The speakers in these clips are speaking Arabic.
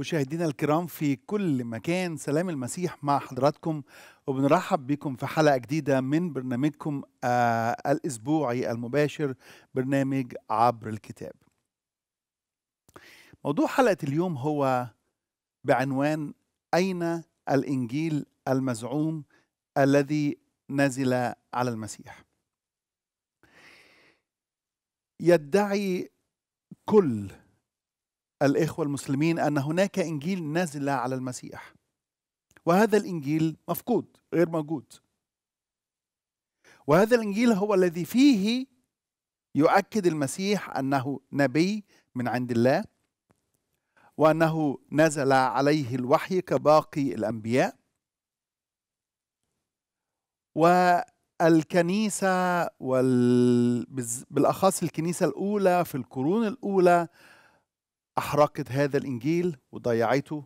مشاهدينا الكرام في كل مكان سلام المسيح مع حضراتكم وبنرحب بكم في حلقة جديدة من برنامجكم آه الأسبوعي المباشر برنامج عبر الكتاب موضوع حلقة اليوم هو بعنوان أين الإنجيل المزعوم الذي نزل على المسيح يدعي كل الإخوة المسلمين أن هناك إنجيل نزل على المسيح وهذا الإنجيل مفقود غير موجود وهذا الإنجيل هو الذي فيه يؤكد المسيح أنه نبي من عند الله وأنه نزل عليه الوحي كباقي الأنبياء والكنيسة وبالأخص الكنيسة الأولى في القرون الأولى أحرقت هذا الإنجيل وضيعته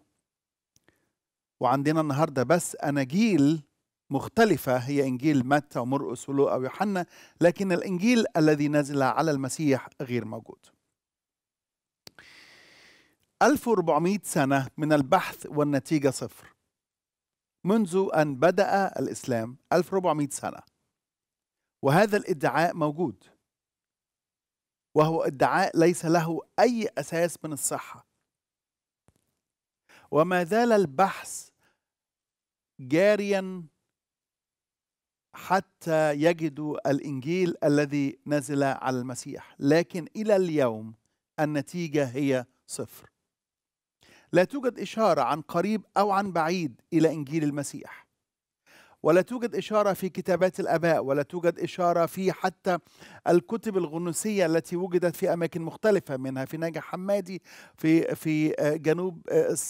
وعندنا النهاردة بس أناجيل مختلفة هي إنجيل متى ومرقس ولوقا ويوحنا لكن الإنجيل الذي نزل على المسيح غير موجود 1400 سنة من البحث والنتيجة صفر منذ أن بدأ الإسلام 1400 سنة وهذا الادعاء موجود وهو ادعاء ليس له أي أساس من الصحة وما زال البحث جاريا حتى يجدوا الإنجيل الذي نزل على المسيح لكن إلى اليوم النتيجة هي صفر لا توجد إشارة عن قريب أو عن بعيد إلى إنجيل المسيح ولا توجد إشارة في كتابات الآباء ولا توجد إشارة في حتى الكتب الغنوسية التي وجدت في أماكن مختلفة منها في ناجح حمادي في في آه، جنوب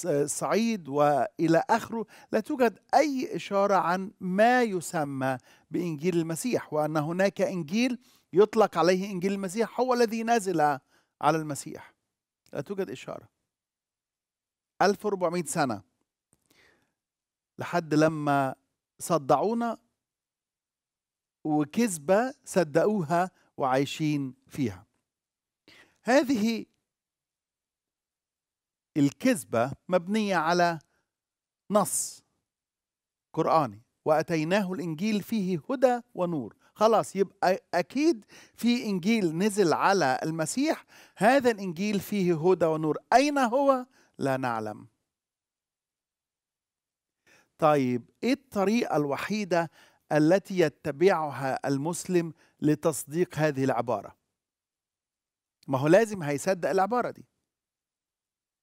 الصعيد آه، وإلى آخره لا توجد أي إشارة عن ما يسمى بإنجيل المسيح وأن هناك إنجيل يطلق عليه إنجيل المسيح هو الذي نزل على المسيح لا توجد إشارة 1400 سنة لحد لما صدعونا وكذبة صدقوها وعايشين فيها هذه الكذبة مبنية على نص قرآني وأتيناه الإنجيل فيه هدى ونور خلاص يبقى أكيد في إنجيل نزل على المسيح هذا الإنجيل فيه هدى ونور أين هو لا نعلم طيب ايه الطريقه الوحيده التي يتبعها المسلم لتصديق هذه العباره ما هو لازم هيصدق العباره دي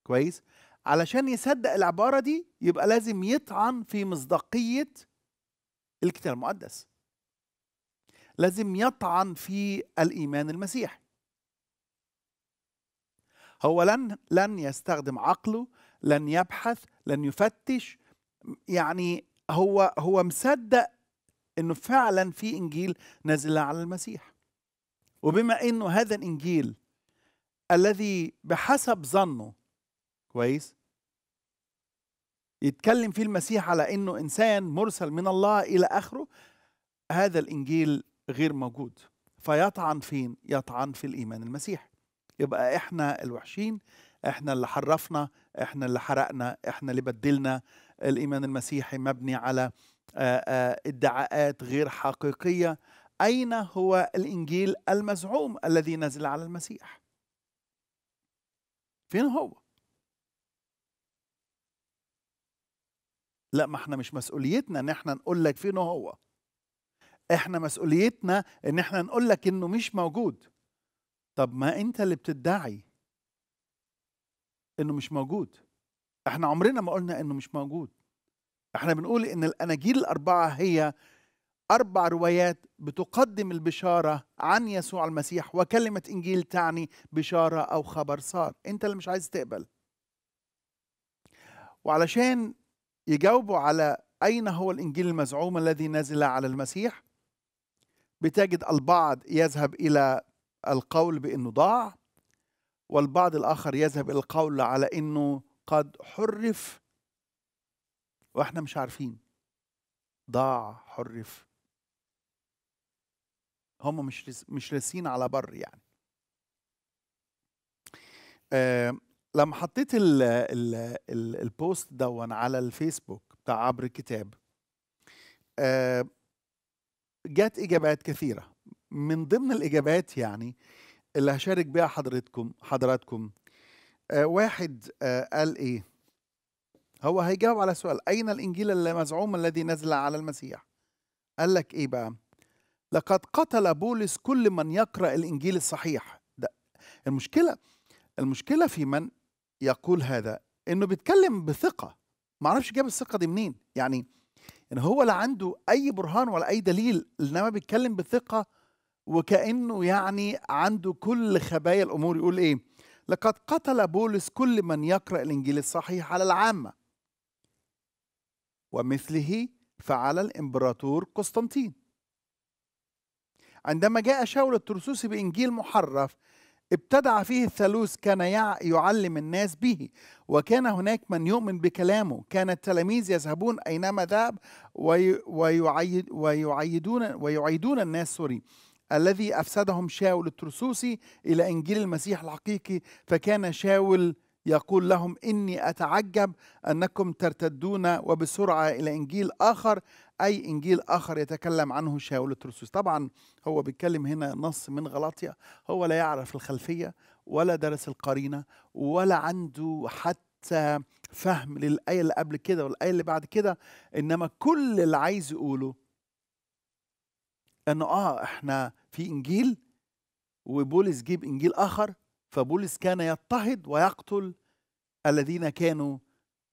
كويس علشان يصدق العباره دي يبقى لازم يطعن في مصداقيه الكتاب المقدس لازم يطعن في الايمان المسيحي هو لن لن يستخدم عقله لن يبحث لن يفتش يعني هو هو مصدق انه فعلا في انجيل نزل على المسيح وبما انه هذا الانجيل الذي بحسب ظنه كويس يتكلم فيه المسيح على انه انسان مرسل من الله الى اخره هذا الانجيل غير موجود فيطعن فين يطعن في الايمان المسيح يبقى احنا الوحشين احنا اللي حرفنا احنا اللي حرقنا احنا اللي بدلنا الايمان المسيحي مبني على ادعاءات غير حقيقيه اين هو الانجيل المزعوم الذي نزل على المسيح فين هو لا ما احنا مش مسؤوليتنا ان احنا نقول لك فين هو احنا مسؤوليتنا ان احنا نقول لك انه مش موجود طب ما انت اللي بتدعي انه مش موجود احنا عمرنا ما قلنا انه مش موجود احنا بنقول ان الاناجيل الاربعه هي اربع روايات بتقدم البشاره عن يسوع المسيح وكلمه انجيل تعني بشاره او خبر صار انت اللي مش عايز تقبل وعلشان يجاوبوا على اين هو الانجيل المزعوم الذي نزل على المسيح بتجد البعض يذهب الى القول بانه ضاع والبعض الاخر يذهب الى القول على انه قد حرف واحنا مش عارفين ضاع حرف هم مش مش راسين على بر يعني آه لما حطيت الـ الـ الـ البوست دون على الفيسبوك بتاع عبر الكتاب آه جات اجابات كثيره من ضمن الاجابات يعني اللي هشارك بيها حضرتكم حضراتكم آه، واحد آه، قال ايه هو هيجاوب على سؤال اين الانجيل المزعوم الذي نزل على المسيح قال لك ايه بقى لقد قتل بولس كل من يقرا الانجيل الصحيح ده المشكله المشكله في من يقول هذا انه بيتكلم بثقه ما اعرفش جاب الثقه دي منين يعني ان هو لا عنده اي برهان ولا اي دليل انما بيتكلم بثقه وكانه يعني عنده كل خبايا الامور يقول ايه لقد قتل بولس كل من يقرأ الإنجيل الصحيح على العامة ومثله فعل الإمبراطور قسطنطين عندما جاء شاول الترسوسي بإنجيل محرف ابتدع فيه الثالوث كان يعلم الناس به وكان هناك من يؤمن بكلامه كان التلاميذ يذهبون أينما ذهب ويعيدون, ويعيدون, ويعيدون الناس سوري الذي أفسدهم شاول الترسوسي إلى إنجيل المسيح الحقيقي فكان شاول يقول لهم إني أتعجب أنكم ترتدون وبسرعة إلى إنجيل آخر أي إنجيل آخر يتكلم عنه شاول الترسوس طبعا هو بيتكلم هنا نص من غلاطيا هو لا يعرف الخلفية ولا درس القرينة ولا عنده حتى فهم للآية اللي قبل كده والآية اللي بعد كده إنما كل اللي عايز يقوله انه اه احنا في انجيل وبولس جيب انجيل اخر فبولس كان يضطهد ويقتل الذين كانوا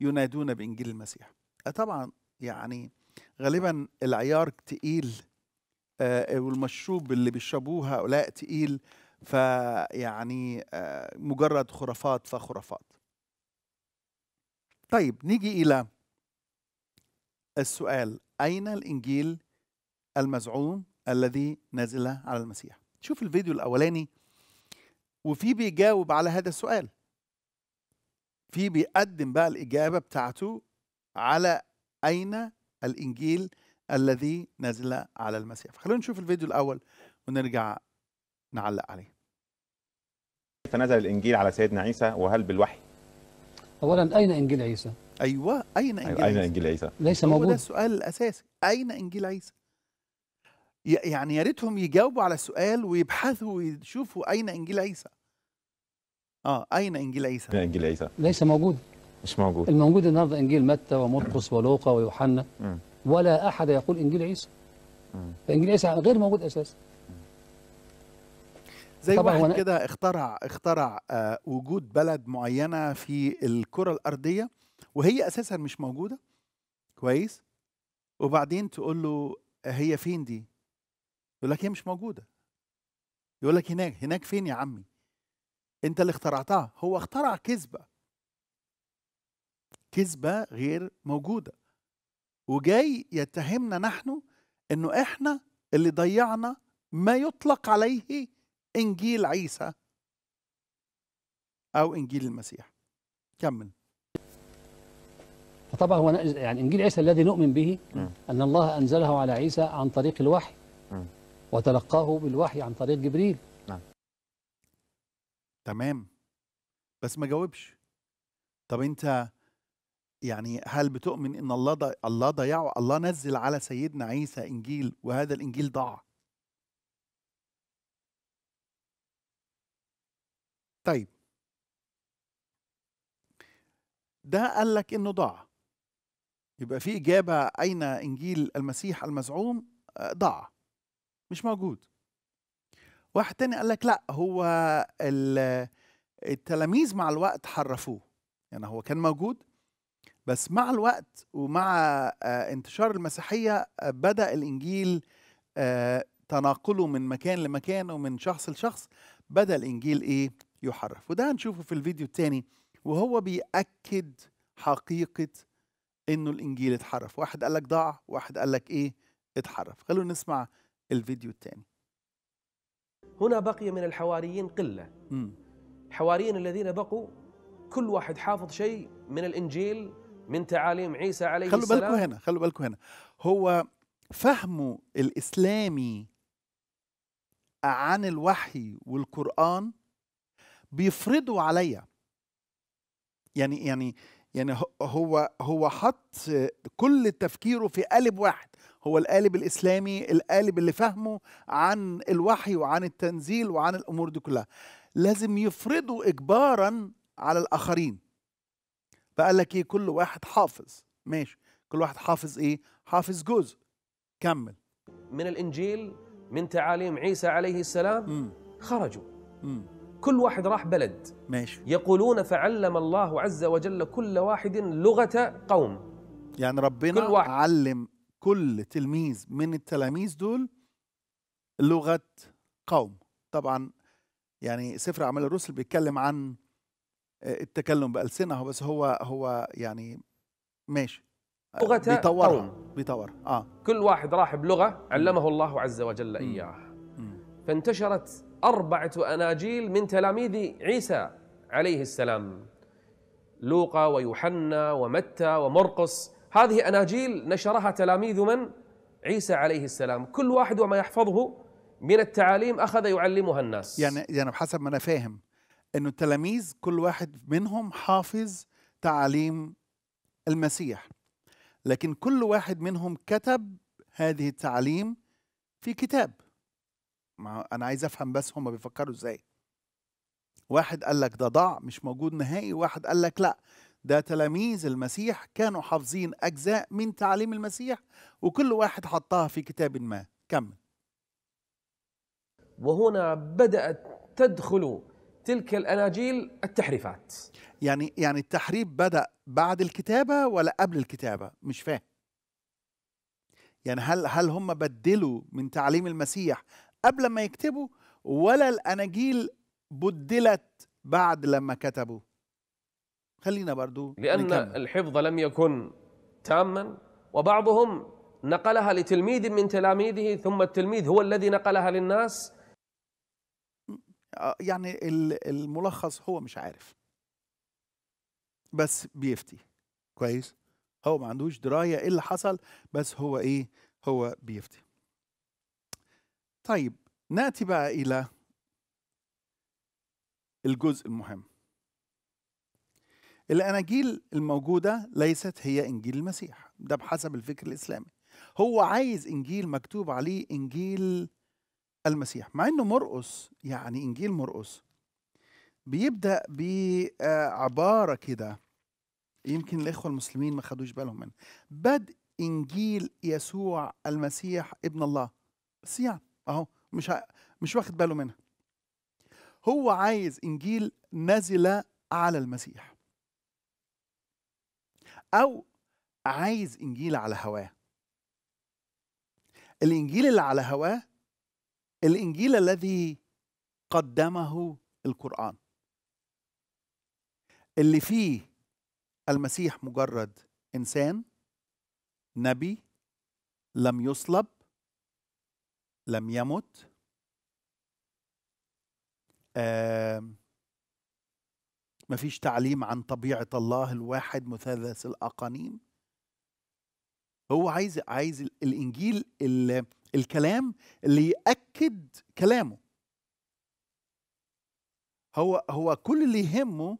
ينادون بانجيل المسيح آه، طبعا يعني غالبا العيار تقيل آه، والمشروب اللي بيشربوه هؤلاء تقيل فيعني آه، مجرد خرافات فخرافات طيب نيجي الى السؤال اين الانجيل المزعوم الذي نزل على المسيح شوف الفيديو الاولاني وفي بيجاوب على هذا السؤال في بيقدم بقى الاجابه بتاعته على اين الانجيل الذي نزل على المسيح خلونا نشوف الفيديو الاول ونرجع نعلق عليه فنزل الانجيل على سيدنا عيسى وهل بالوحي اولا اين انجيل عيسى ايوه اين انجيل أيوة. عيسى؟ اين انجيل عيسى ليس موجود هو ده السؤال الاساسي اين انجيل عيسى يعني يا ريتهم يجاوبوا على سؤال ويبحثوا ويشوفوا اين انجيل عيسى اه اين انجيل عيسى اين انجيل عيسى ليس موجود مش موجود الموجود النهارده انجيل متى ومرقس ولوقا ويوحنا ولا احد يقول انجيل عيسى فانجيل عيسى غير موجود اساسا زي واحد كده اخترع اخترع آه وجود بلد معينه في الكره الارضيه وهي اساسا مش موجوده كويس وبعدين تقول له هي فين دي يقول لك هي مش موجوده يقول لك هناك هناك فين يا عمي انت اللي اخترعتها هو اخترع كذبه كذبه غير موجوده وجاي يتهمنا نحن انه احنا اللي ضيعنا ما يطلق عليه انجيل عيسى او انجيل المسيح كمل فطبعا هو يعني انجيل عيسى الذي نؤمن به ان الله انزله على عيسى عن طريق الوحي وتلقاه بالوحي عن طريق جبريل نعم تمام بس ما جاوبش طب انت يعني هل بتؤمن ان الله ضي... الله ضيع الله نزل على سيدنا عيسى انجيل وهذا الانجيل ضاع طيب ده قال لك انه ضاع يبقى في اجابه اين انجيل المسيح المزعوم آه، ضاع مش موجود واحد تاني قال لك لا هو التلاميذ مع الوقت حرفوه يعني هو كان موجود بس مع الوقت ومع آه، انتشار المسيحية آه، بدأ الإنجيل آه، تناقله من مكان لمكان ومن شخص لشخص بدأ الإنجيل إيه يحرف وده هنشوفه في الفيديو التاني وهو بيأكد حقيقة إنه الإنجيل اتحرف واحد قال لك ضاع واحد قال لك إيه اتحرف خلونا نسمع الفيديو الثاني هنا بقي من الحواريين قلة حواريين الحواريين الذين بقوا كل واحد حافظ شيء من الإنجيل من تعاليم عيسى عليه خلوا السلام خلوا بالكم هنا خلوا بالكم هنا هو فهمه الإسلامي عن الوحي والقرآن بيفرضوا عليا يعني يعني يعني هو هو حط كل تفكيره في قالب واحد هو القالب الاسلامي القالب اللي فهمه عن الوحي وعن التنزيل وعن الامور دي كلها لازم يفرضوا اجبارا على الاخرين فقال لك ايه كل واحد حافظ ماشي كل واحد حافظ ايه حافظ جزء كمل من الانجيل من تعاليم عيسى عليه السلام م. خرجوا م. كل واحد راح بلد ماشي يقولون فعلم الله عز وجل كل واحد لغه قوم يعني ربنا كل واحد. علم كل تلميذ من التلاميذ دول لغة قوم طبعا يعني سفر أعمال الرسل بيتكلم عن آه، التكلم بألسنة بس هو هو يعني ماشي لغة آه، بيطورها قوم. بيطورها آه. كل واحد راح بلغة علمه الله عز وجل إياه فانتشرت أربعة أناجيل من تلاميذ عيسى عليه السلام لوقا ويوحنا ومتى ومرقس هذه أناجيل نشرها تلاميذ من؟ عيسى عليه السلام كل واحد وما يحفظه من التعاليم أخذ يعلمها الناس يعني, يعني بحسب ما أنا فاهم أنه التلاميذ كل واحد منهم حافظ تعاليم المسيح لكن كل واحد منهم كتب هذه التعاليم في كتاب ما أنا عايز أفهم بس هم بيفكروا إزاي واحد قال لك ده ضاع مش موجود نهائي واحد قال لك لا ده تلاميذ المسيح كانوا حافظين أجزاء من تعاليم المسيح وكل واحد حطها في كتاب ما كمل وهنا بدأت تدخل تلك الأناجيل التحريفات يعني يعني التحريف بدأ بعد الكتابة ولا قبل الكتابة مش فاهم يعني هل هل هم بدلوا من تعليم المسيح قبل ما يكتبوا ولا الأناجيل بدلت بعد لما كتبوا خلينا برضو لأن نكمل. الحفظ لم يكن تاما وبعضهم نقلها لتلميذ من تلاميذه ثم التلميذ هو الذي نقلها للناس آه، يعني الملخص هو مش عارف بس بيفتي كويس هو ما عندوش درايه ايه اللي حصل بس هو ايه هو بيفتي طيب ناتي بقى الى الجزء المهم الاناجيل الموجوده ليست هي انجيل المسيح ده بحسب الفكر الاسلامي هو عايز انجيل مكتوب عليه انجيل المسيح مع انه مرقس يعني انجيل مرقس بيبدا بعباره كده يمكن الاخوه المسلمين ما خدوش بالهم منها بدء انجيل يسوع المسيح ابن الله بس يعني اهو مش مش واخد باله منها هو عايز انجيل نزل على المسيح أو عايز إنجيل على هواه الإنجيل اللي على هواه الإنجيل الذي قدمه القرآن اللي فيه المسيح مجرد إنسان نبي لم يصلب لم يمت آه ما فيش تعليم عن طبيعة الله الواحد مثلث الأقانيم هو عايز عايز الإنجيل الكلام اللي يأكد كلامه هو هو كل اللي يهمه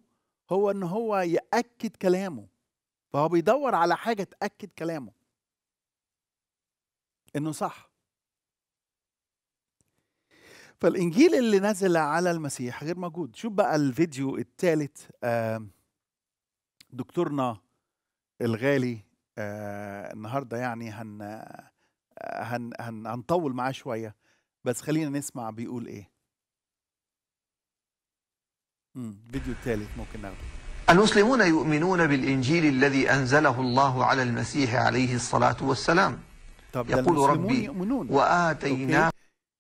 هو ان هو ياكد كلامه فهو بيدور على حاجه تاكد كلامه انه صح فالإنجيل اللي نزل على المسيح غير موجود شوف بقى الفيديو الثالث دكتورنا الغالي آه، النهارده يعني هن آه، هن هن هنطول معاه شويه بس خلينا نسمع بيقول ايه امم الفيديو الثالث ممكن ناخده المسلمون يؤمنون بالإنجيل الذي أنزله الله على المسيح عليه الصلاة والسلام طب يقول ربي يؤمنون. وآتيناه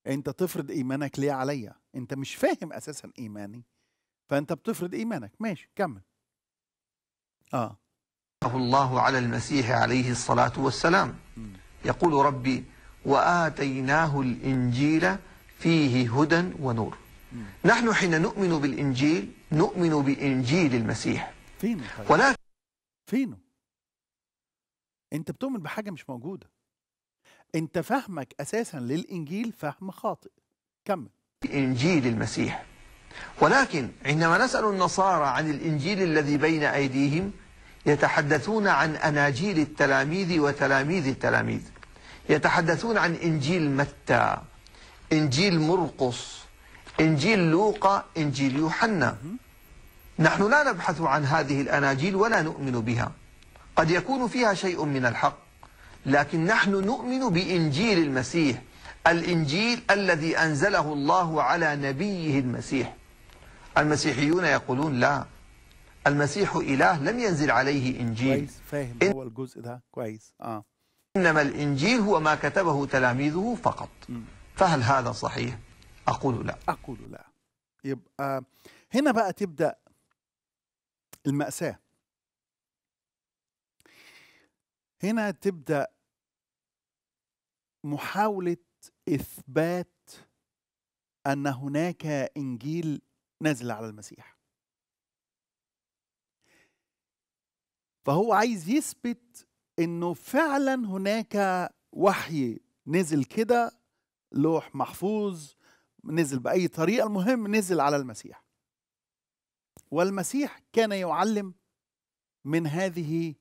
انت تفرض ايمانك ليه عليا انت مش فاهم اساسا ايماني فانت بتفرض ايمانك ماشي كمل اه الله على المسيح عليه الصلاة والسلام يقول ربي وآتيناه الإنجيل فيه هدى ونور نحن حين نؤمن بالإنجيل نؤمن بإنجيل المسيح فينه طيب. ولكن فينه انت بتؤمن بحاجة مش موجودة انت فهمك اساسا للانجيل فهم خاطئ كمل انجيل المسيح ولكن عندما نسال النصارى عن الانجيل الذي بين ايديهم يتحدثون عن اناجيل التلاميذ وتلاميذ التلاميذ يتحدثون عن انجيل متى انجيل مرقص انجيل لوقا انجيل يوحنا نحن لا نبحث عن هذه الاناجيل ولا نؤمن بها قد يكون فيها شيء من الحق لكن نحن نؤمن بإنجيل المسيح الإنجيل الذي أنزله الله على نبيه المسيح المسيحيون يقولون لا المسيح إله لم ينزل عليه إنجيل كويس فاهم هو الجزء ده كويس آه. إنما الإنجيل هو ما كتبه تلاميذه فقط فهل هذا صحيح؟ أقول لا أقول لا يبقى هنا بقى تبدأ المأساة هنا تبدأ محاوله اثبات ان هناك انجيل نزل على المسيح فهو عايز يثبت انه فعلا هناك وحي نزل كده لوح محفوظ نزل باي طريقه المهم نزل على المسيح والمسيح كان يعلم من هذه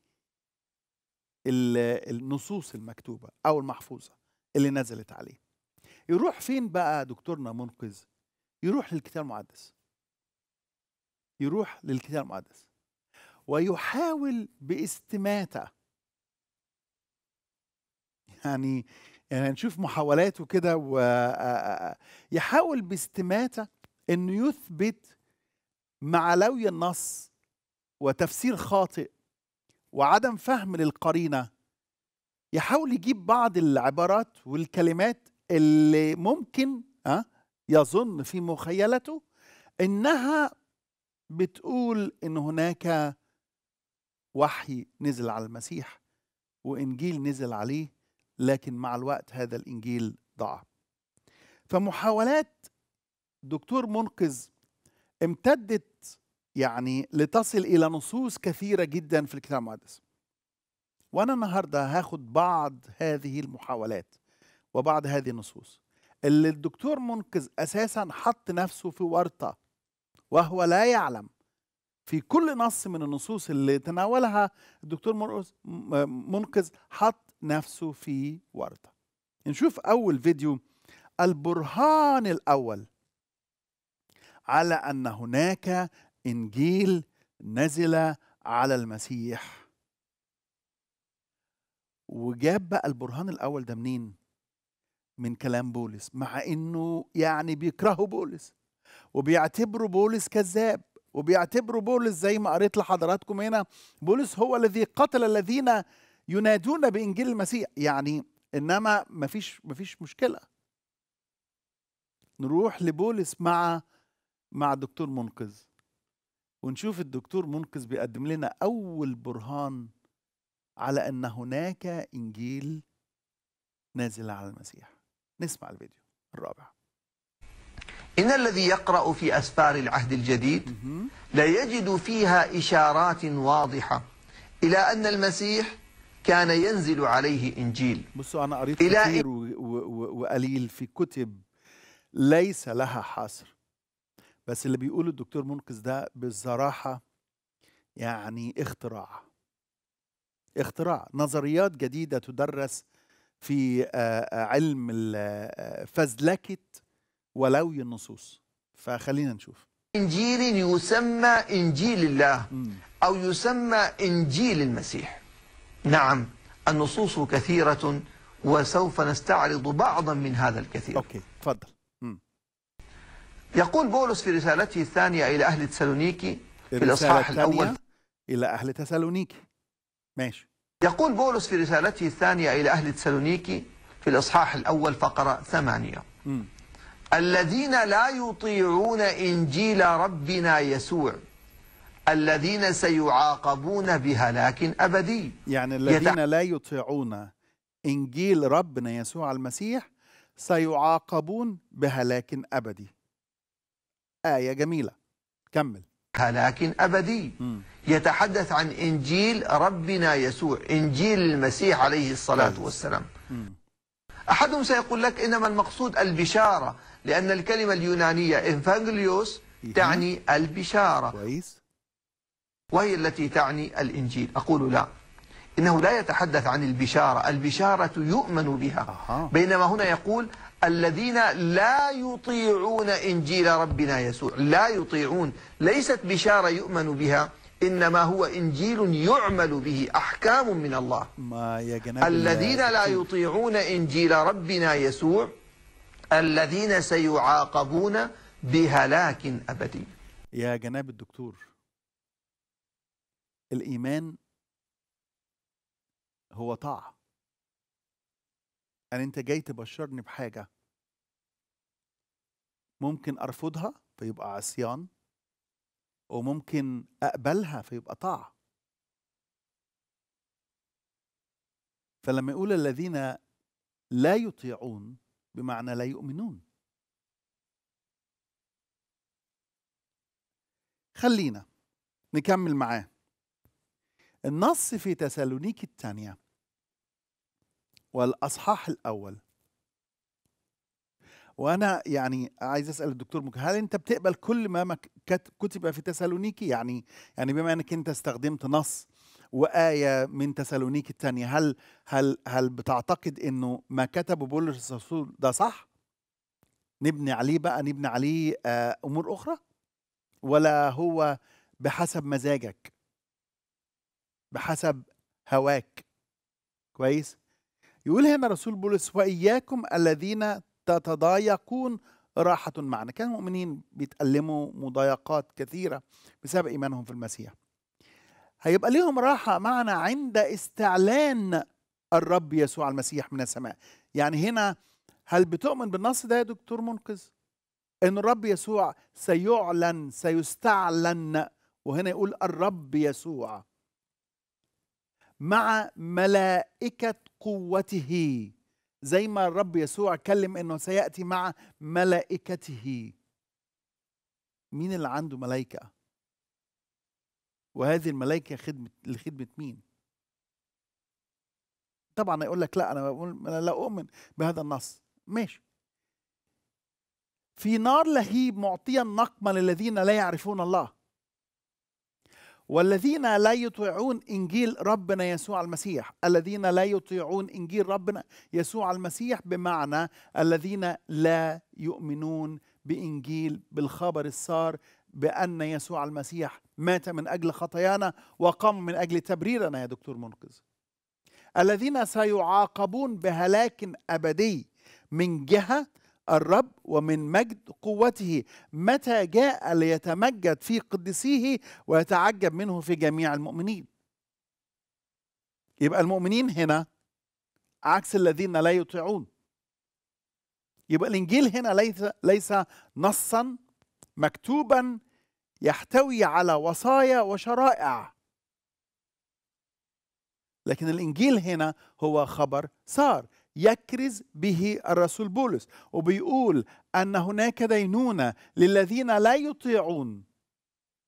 النصوص المكتوبه او المحفوظه اللي نزلت عليه يروح فين بقى دكتورنا منقذ يروح للكتاب المقدس يروح للكتاب المقدس ويحاول باستماته يعني يعني هنشوف محاولاته كده ويحاول باستماته انه يثبت مع لوي النص وتفسير خاطئ وعدم فهم للقرينه يحاول يجيب بعض العبارات والكلمات اللي ممكن آه، يظن في مخيلته انها بتقول ان هناك وحي نزل على المسيح وانجيل نزل عليه لكن مع الوقت هذا الانجيل ضاع فمحاولات دكتور منقذ امتدت يعني لتصل الى نصوص كثيره جدا في الكتاب المقدس وانا النهارده هاخد بعض هذه المحاولات وبعض هذه النصوص اللي الدكتور منقذ اساسا حط نفسه في ورطه وهو لا يعلم في كل نص من النصوص اللي تناولها الدكتور منقذ حط نفسه في ورطه نشوف اول فيديو البرهان الاول على ان هناك انجيل نزل على المسيح وجاب بقى البرهان الاول ده منين من كلام بولس مع انه يعني بيكرهوا بولس وبيعتبروا بولس كذاب وبيعتبروا بولس زي ما قريت لحضراتكم هنا بولس هو الذي قتل الذين ينادون بانجيل المسيح يعني انما مفيش مفيش مشكله نروح لبولس مع مع دكتور منقذ ونشوف الدكتور منقذ بيقدم لنا اول برهان على ان هناك انجيل نازل على المسيح نسمع الفيديو الرابع إن الذي يقرأ في أسفار العهد الجديد لا يجد فيها إشارات واضحة إلى أن المسيح كان ينزل عليه إنجيل بصوا أنا قريت إلى كثير وقليل في كتب ليس لها حصر بس اللي بيقوله الدكتور منقذ ده بصراحة يعني اختراع اختراع نظريات جديدة تدرس في آه، آه، علم آه، فزلكة ولوي النصوص فخلينا نشوف إنجيل يسمى إنجيل الله أو يسمى إنجيل المسيح نعم النصوص كثيرة وسوف نستعرض بعضا من هذا الكثير أوكي تفضل يقول بولس في رسالته الثانية إلى أهل تسالونيكي في الإصحاح الأول إلى أهل تسالونيكي ماشي يقول بولس في رسالته الثانية إلى أهل تسالونيكي في الإصحاح الأول فقرة ثمانية م. الذين لا يطيعون إنجيل ربنا يسوع الذين سيعاقبون بهلاك أبدي يعني الذين يتع... لا يطيعون إنجيل ربنا يسوع المسيح سيعاقبون بهلاك أبدي آية جميلة كمل هلاك أبدي يتحدث عن إنجيل ربنا يسوع إنجيل المسيح عليه الصلاة نعم. والسلام أحدهم سيقول لك إنما المقصود البشارة لأن الكلمة اليونانية إنفانجليوس تعني البشارة كويس وهي التي تعني الإنجيل أقول لا إنه لا يتحدث عن البشارة البشارة يؤمن بها بينما هنا يقول الذين لا يطيعون إنجيل ربنا يسوع لا يطيعون ليست بشارة يؤمن بها إنما هو إنجيل يعمل به أحكام من الله ما الذين لا يطيعون إنجيل ربنا يسوع الذين سيعاقبون بهلاك أبدي يا جناب الدكتور الإيمان هو طاعة أن يعني أنت جاي تبشرني بحاجة ممكن أرفضها فيبقى عصيان وممكن اقبلها فيبقى طاعه فلما يقول الذين لا يطيعون بمعنى لا يؤمنون خلينا نكمل معاه النص في تسالونيك الثانيه والاصحاح الاول وانا يعني عايز اسال الدكتور مك هل انت بتقبل كل ما كتب في تسالونيكي يعني يعني بما انك انت استخدمت نص وآية من تسالونيكي الثانية هل هل هل بتعتقد انه ما كتبه بولس الرسول ده صح؟ نبني عليه بقى نبني عليه آه، امور اخرى ولا هو بحسب مزاجك بحسب هواك كويس يقول هنا رسول بولس واياكم الذين تتضايقون راحة معنا كان المؤمنين بيتألموا مضايقات كثيرة بسبب إيمانهم في المسيح هيبقى ليهم راحة معنا عند استعلان الرب يسوع المسيح من السماء يعني هنا هل بتؤمن بالنص ده يا دكتور منقذ ان الرب يسوع سيعلن سيستعلن وهنا يقول الرب يسوع مع ملائكة قوته زي ما الرب يسوع كلم انه سياتي مع ملائكته مين اللي عنده ملائكه وهذه الملائكه خدمه لخدمه مين طبعا يقول لك لا انا انا لا اؤمن بهذا النص ماشي في نار لهيب معطيا النقمه للذين لا يعرفون الله والذين لا يطيعون انجيل ربنا يسوع المسيح الذين لا يطيعون انجيل ربنا يسوع المسيح بمعنى الذين لا يؤمنون بانجيل بالخبر السار بان يسوع المسيح مات من اجل خطايانا وقام من اجل تبريرنا يا دكتور منقذ الذين سيعاقبون بهلاك ابدي من جهه الرب ومن مجد قوته متى جاء ليتمجد في قدسيه ويتعجب منه في جميع المؤمنين يبقى المؤمنين هنا عكس الذين لا يطيعون يبقى الانجيل هنا ليس ليس نصا مكتوبا يحتوي على وصايا وشرائع لكن الانجيل هنا هو خبر صار يكرز به الرسول بولس وبيقول ان هناك دينونه للذين لا يطيعون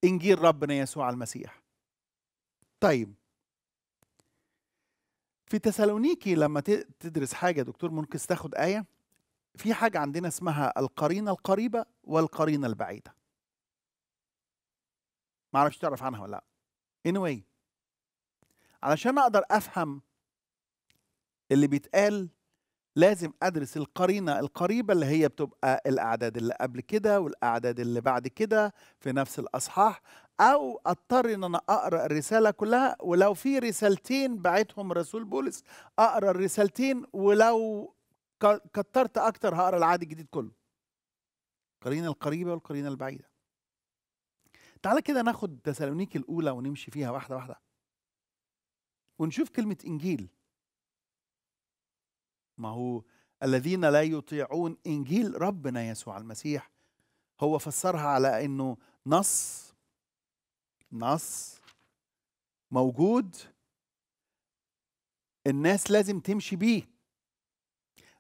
انجيل ربنا يسوع المسيح طيب في تسالونيكي لما تدرس حاجه دكتور ممكن تاخد ايه في حاجه عندنا اسمها القرينه القريبه والقرينه البعيده معرفش تعرف عنها ولا لا anyway علشان اقدر افهم اللي بيتقال لازم ادرس القرينه القريبه اللي هي بتبقى الاعداد اللي قبل كده والاعداد اللي بعد كده في نفس الاصحاح او اضطر ان انا اقرا الرساله كلها ولو في رسالتين بعتهم رسول بولس اقرا الرسالتين ولو كترت اكتر هقرا العهد الجديد كله القرينه القريبه والقرينه البعيده تعالى كده ناخد تسالونيك الاولى ونمشي فيها واحده واحده ونشوف كلمه انجيل ما هو الذين لا يطيعون انجيل ربنا يسوع المسيح هو فسرها على انه نص نص موجود الناس لازم تمشي بيه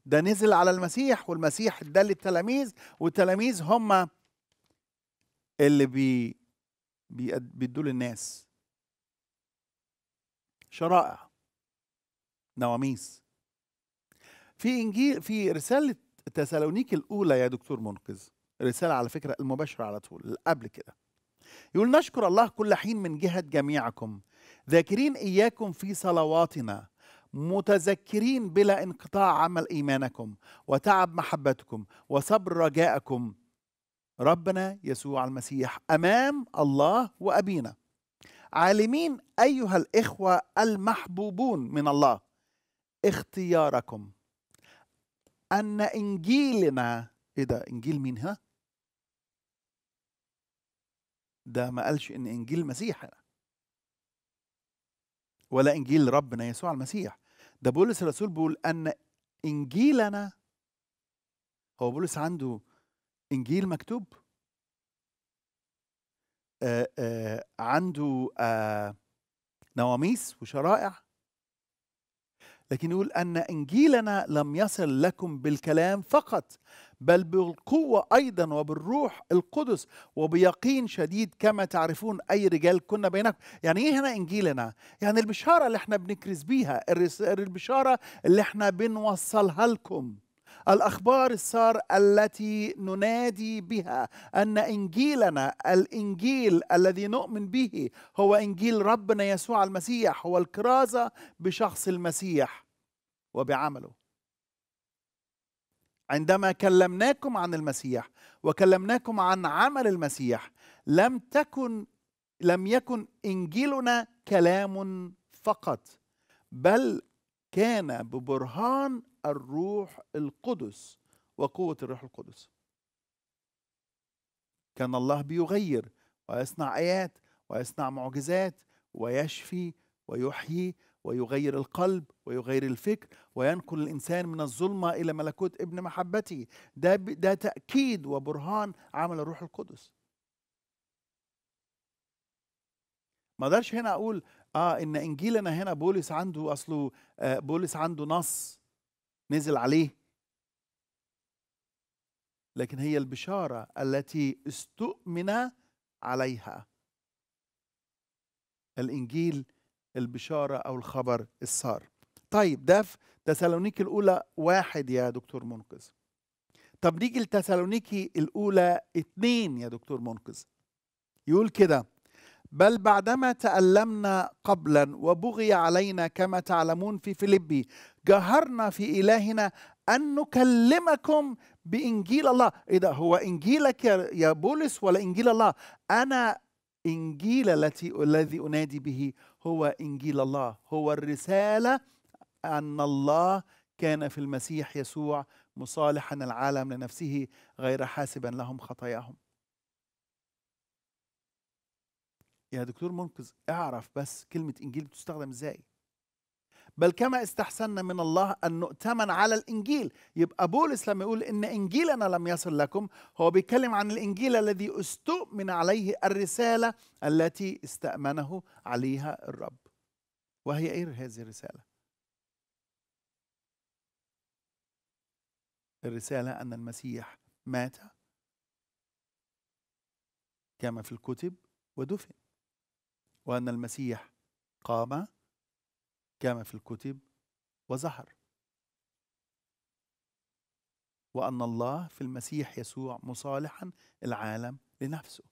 ده نزل على المسيح والمسيح ده للتلاميذ والتلاميذ هم اللي بي بيدوا للناس شرائع نواميس في انجيل في رساله تسالونيك الاولى يا دكتور منقذ رساله على فكره المباشره على طول قبل كده يقول نشكر الله كل حين من جهه جميعكم ذاكرين اياكم في صلواتنا متذكرين بلا انقطاع عمل ايمانكم وتعب محبتكم وصبر رجائكم ربنا يسوع المسيح امام الله وابينا عالمين ايها الاخوه المحبوبون من الله اختياركم أن إنجيلنا إيه ده إنجيل مين ها؟ ده ما قالش إن إنجيل المسيح ولا إنجيل ربنا يسوع المسيح ده بولس الرسول بيقول أن إنجيلنا هو بولس عنده إنجيل مكتوب آآ آه، آآ آه، عنده آآ آه، نواميس وشرائع لكن يقول أن إنجيلنا لم يصل لكم بالكلام فقط بل بالقوة أيضا وبالروح القدس وبيقين شديد كما تعرفون أي رجال كنا بينكم يعني إيه هنا إنجيلنا؟ يعني البشارة اللي احنا بنكرز بيها البشارة اللي احنا بنوصلها لكم الأخبار السار التي ننادي بها أن إنجيلنا الإنجيل الذي نؤمن به هو إنجيل ربنا يسوع المسيح هو الكرازة بشخص المسيح وبعمله عندما كلمناكم عن المسيح وكلمناكم عن عمل المسيح لم تكن لم يكن انجيلنا كلام فقط بل كان ببرهان الروح القدس وقوة الروح القدس كان الله بيغير ويصنع آيات ويصنع معجزات ويشفي ويحيي ويغير القلب ويغير الفكر وينقل الانسان من الظلمه الى ملكوت ابن محبته ده ده تاكيد وبرهان عمل الروح القدس ما اقدرش هنا اقول اه ان انجيلنا هنا بولس عنده اصله آه بولس عنده نص نزل عليه لكن هي البشارة التي استؤمن عليها الإنجيل البشارة أو الخبر السار طيب ده في تسالونيكي الأولى واحد يا دكتور منقذ طب نيجي لتسالونيكي الأولى اثنين يا دكتور منقذ يقول كده بل بعدما تألمنا قبلا وبغي علينا كما تعلمون في فيلبي جهرنا في إلهنا أن نكلمكم بإنجيل الله إيه ده هو إنجيلك يا بولس ولا إنجيل الله أنا إنجيل التي الذي أنادي به هو إنجيل الله هو الرسالة أن الله كان في المسيح يسوع مصالحا العالم لنفسه غير حاسبا لهم خطاياهم يا دكتور منقذ اعرف بس كلمة إنجيل بتستخدم إزاي بل كما استحسنا من الله أن نؤتمن على الإنجيل يبقى بولس لما يقول إن إنجيلنا لم يصل لكم هو بيتكلم عن الإنجيل الذي استؤمن عليه الرسالة التي استأمنه عليها الرب وهي إيه هذه الرسالة؟ الرسالة أن المسيح مات كما في الكتب ودفن وأن المسيح قام كما في الكتب وظهر وأن الله في المسيح يسوع مصالحا العالم لنفسه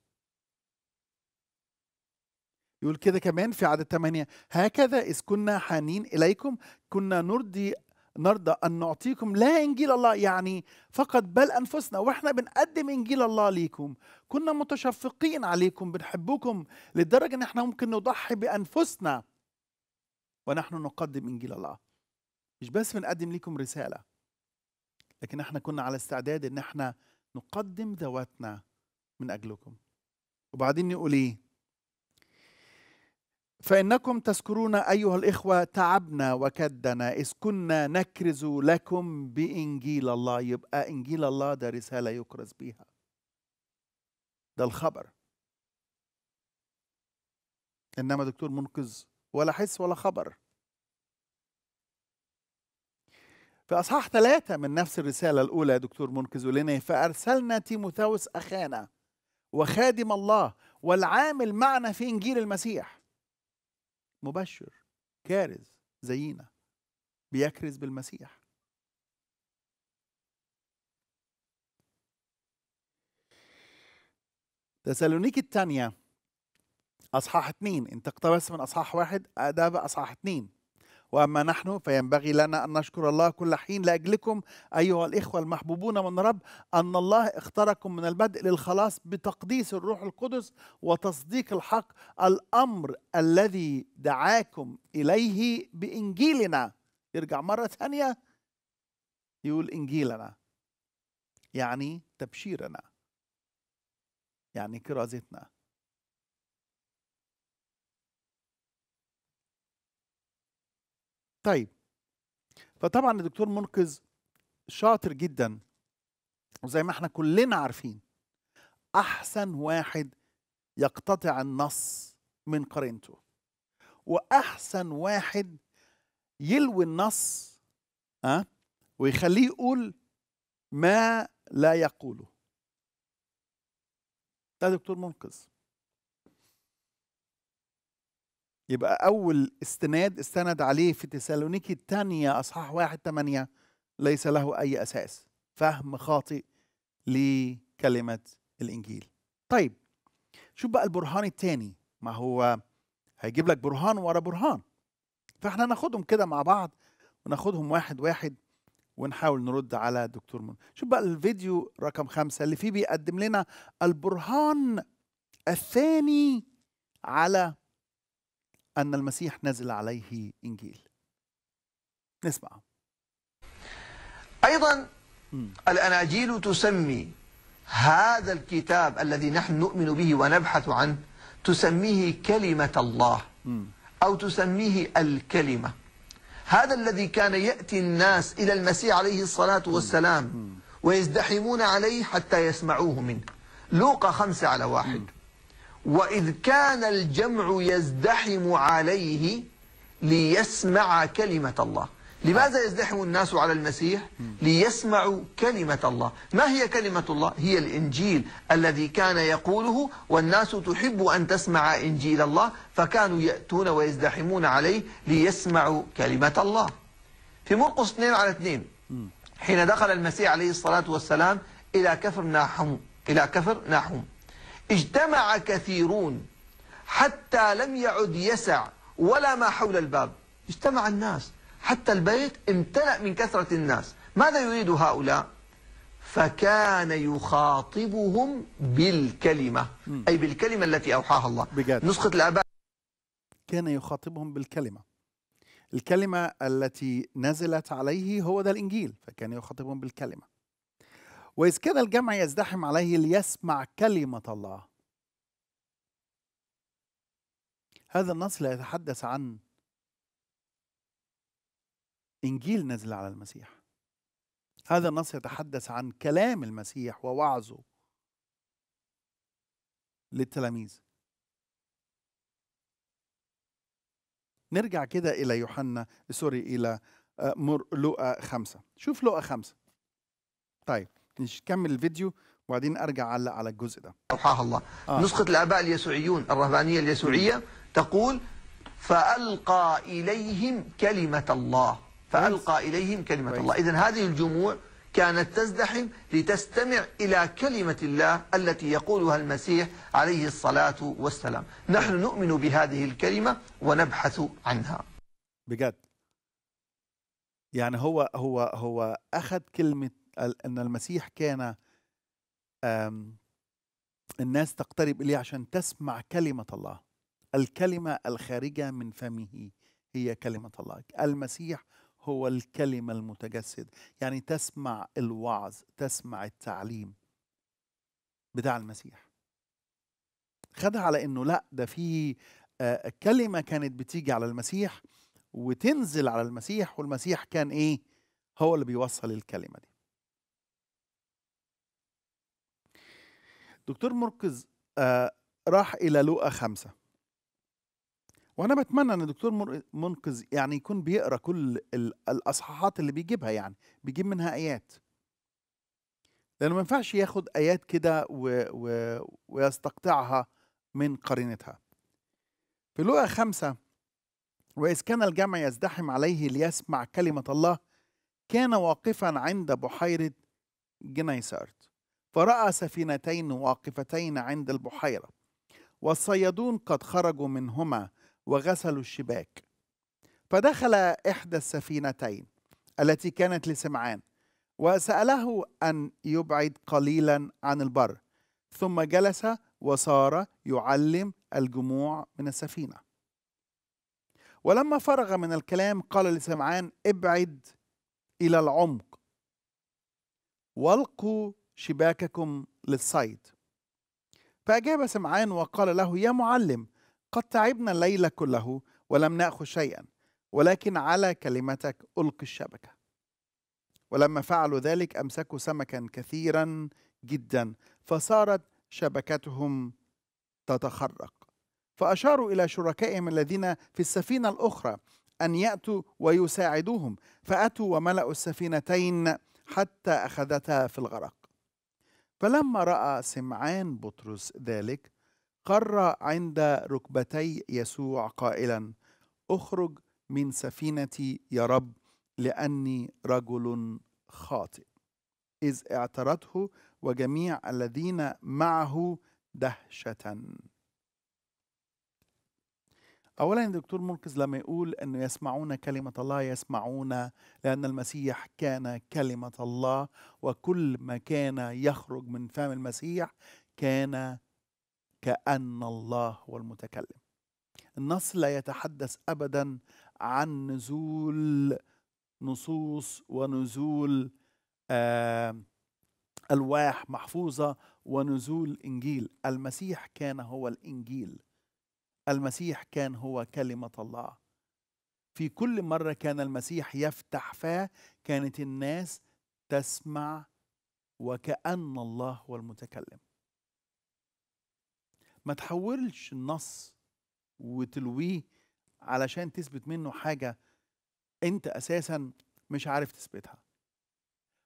يقول كده كمان في عدد 8 هكذا إذ كنا حانين إليكم كنا نرضي نرضى أن نعطيكم لا إنجيل الله يعني فقط بل أنفسنا وإحنا بنقدم إنجيل الله ليكم كنا متشفقين عليكم بنحبكم لدرجة إن إحنا ممكن نضحي بأنفسنا ونحن نقدم إنجيل الله مش بس بنقدم لكم رسالة لكن احنا كنا على استعداد ان احنا نقدم ذواتنا من أجلكم وبعدين يقول إيه فإنكم تذكرون أيها الإخوة تعبنا وكدنا إذ كنا نكرز لكم بإنجيل الله يبقى إنجيل الله ده رسالة يكرز بيها ده الخبر إنما دكتور منقذ ولا حس ولا خبر في أصحاح ثلاثة من نفس الرسالة الأولى يا دكتور منقذ لنا فأرسلنا تيموثاوس أخانا وخادم الله والعامل معنا في إنجيل المسيح مبشر كارز زينا بيكرز بالمسيح تسالونيك الثانية أصحاح اثنين أنت اقتبست من أصحاح واحد ده بقى أصحاح اثنين وأما نحن فينبغي لنا أن نشكر الله كل حين لأجلكم أيها الإخوة المحبوبون من رب أن الله اختاركم من البدء للخلاص بتقديس الروح القدس وتصديق الحق الأمر الذي دعاكم إليه بإنجيلنا يرجع مرة ثانية يقول إنجيلنا يعني تبشيرنا يعني كرازتنا طيب فطبعا الدكتور منقذ شاطر جدا وزي ما احنا كلنا عارفين احسن واحد يقتطع النص من قرينته واحسن واحد يلوي النص ها أه؟ ويخليه يقول ما لا يقوله ده دكتور منقذ يبقى أول استناد استند عليه في تسالونيكي الثانية أصحاح واحد ثمانية ليس له أي أساس فهم خاطئ لكلمة الإنجيل طيب شوف بقى البرهان الثاني ما هو هيجيب لك برهان ورا برهان فاحنا ناخدهم كده مع بعض وناخدهم واحد واحد ونحاول نرد على دكتور من شوف بقى الفيديو رقم خمسة اللي فيه بيقدم لنا البرهان الثاني على أن المسيح نزل عليه إنجيل نسمع أيضا الأناجيل تسمي هذا الكتاب الذي نحن نؤمن به ونبحث عنه تسميه كلمة الله أو تسميه الكلمة هذا الذي كان يأتي الناس إلى المسيح عليه الصلاة والسلام ويزدحمون عليه حتى يسمعوه منه لوقا خمسة على واحد وإذ كان الجمع يزدحم عليه ليسمع كلمة الله لماذا يزدحم الناس على المسيح ليسمعوا كلمة الله ما هي كلمة الله هي الإنجيل الذي كان يقوله والناس تحب أن تسمع إنجيل الله فكانوا يأتون ويزدحمون عليه ليسمعوا كلمة الله في مرقس 2 على 2 حين دخل المسيح عليه الصلاة والسلام إلى كفر ناحوم إلى كفر ناحوم اجتمع كثيرون حتى لم يعد يسع ولا ما حول الباب اجتمع الناس حتى البيت امتلأ من كثرة الناس ماذا يريد هؤلاء فكان يخاطبهم بالكلمة أي بالكلمة التي أوحاها الله بجد. نسخة الآباء كان يخاطبهم بالكلمة الكلمة التي نزلت عليه هو ده الإنجيل فكان يخاطبهم بالكلمة وإذ كان الجمع يزدحم عليه ليسمع كلمة الله هذا النص لا يتحدث عن إنجيل نزل على المسيح هذا النص يتحدث عن كلام المسيح ووعظه للتلاميذ نرجع كده إلى يوحنا سوري إلى آه، لؤى خمسة شوف لؤى خمسة طيب نكمل الفيديو وبعدين ارجع اعلق على الجزء ده اوحاها الله آه. نسخه الاباء اليسوعيون الرهبانيه اليسوعيه تقول فالقى اليهم كلمه الله فالقى اليهم كلمه الله اذا هذه الجموع كانت تزدحم لتستمع إلى كلمة الله التي يقولها المسيح عليه الصلاة والسلام نحن نؤمن بهذه الكلمة ونبحث عنها بجد يعني هو هو هو أخذ كلمة أن المسيح كان آمم، الناس تقترب إليه عشان تسمع كلمة الله الكلمة الخارجة من فمه هي كلمة الله المسيح هو الكلمة المتجسد يعني تسمع الوعظ تسمع التعليم بتاع المسيح خدها على انه لا ده في كلمة كانت بتيجي على المسيح وتنزل على المسيح والمسيح كان ايه هو اللي بيوصل الكلمة دي دكتور مركز آه راح الى لوقا خمسة وانا بتمنى ان دكتور منقذ يعني يكون بيقرا كل الاصحاحات اللي بيجيبها يعني بيجيب منها ايات لانه ما ينفعش ياخد ايات كده و... و... ويستقطعها من قرينتها في لوقا خمسة وإذ كان الجمع يزدحم عليه ليسمع كلمة الله كان واقفا عند بحيرة جنيسارت فرأى سفينتين واقفتين عند البحيرة والصيادون قد خرجوا منهما وغسلوا الشباك فدخل إحدى السفينتين التي كانت لسمعان وسأله أن يبعد قليلا عن البر ثم جلس وصار يعلم الجموع من السفينة ولما فرغ من الكلام قال لسمعان ابعد إلى العمق والقوا شباككم للصيد فأجاب سمعان وقال له يا معلم قد تعبنا الليل كله ولم نأخذ شيئا ولكن على كلمتك ألقي الشبكة ولما فعلوا ذلك أمسكوا سمكا كثيرا جدا فصارت شبكتهم تتخرق فأشاروا إلى شركائهم الذين في السفينة الأخرى أن يأتوا ويساعدوهم فأتوا وملأوا السفينتين حتى أخذتها في الغرق فلما راى سمعان بطرس ذلك قر عند ركبتي يسوع قائلا اخرج من سفينتي يا رب لاني رجل خاطئ اذ اعترته وجميع الذين معه دهشه أولا دكتور منقذ لما يقول أنه يسمعون كلمة الله يسمعون لأن المسيح كان كلمة الله وكل ما كان يخرج من فم المسيح كان كأن الله هو المتكلم النص لا يتحدث أبدا عن نزول نصوص ونزول آه، ألواح محفوظة ونزول إنجيل المسيح كان هو الإنجيل المسيح كان هو كلمة الله في كل مرة كان المسيح يفتح فاه كانت الناس تسمع وكأن الله هو المتكلم ما تحولش النص وتلويه علشان تثبت منه حاجة انت اساسا مش عارف تثبتها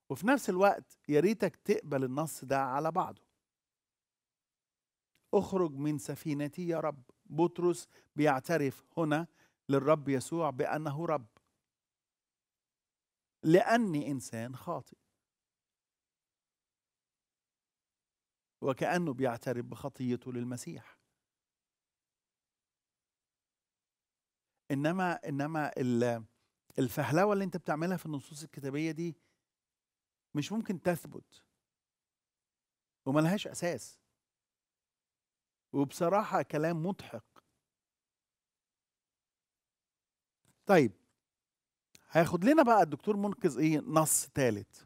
وفي نفس الوقت يا ريتك تقبل النص ده على بعضه اخرج من سفينتي يا رب بطرس بيعترف هنا للرب يسوع بأنه رب لأني إنسان خاطئ وكأنه بيعترف بخطيته للمسيح إنما إنما الفهلوة اللي أنت بتعملها في النصوص الكتابية دي مش ممكن تثبت وملهاش أساس وبصراحة كلام مضحك طيب هياخد لنا بقى الدكتور منقذ ايه نص ثالث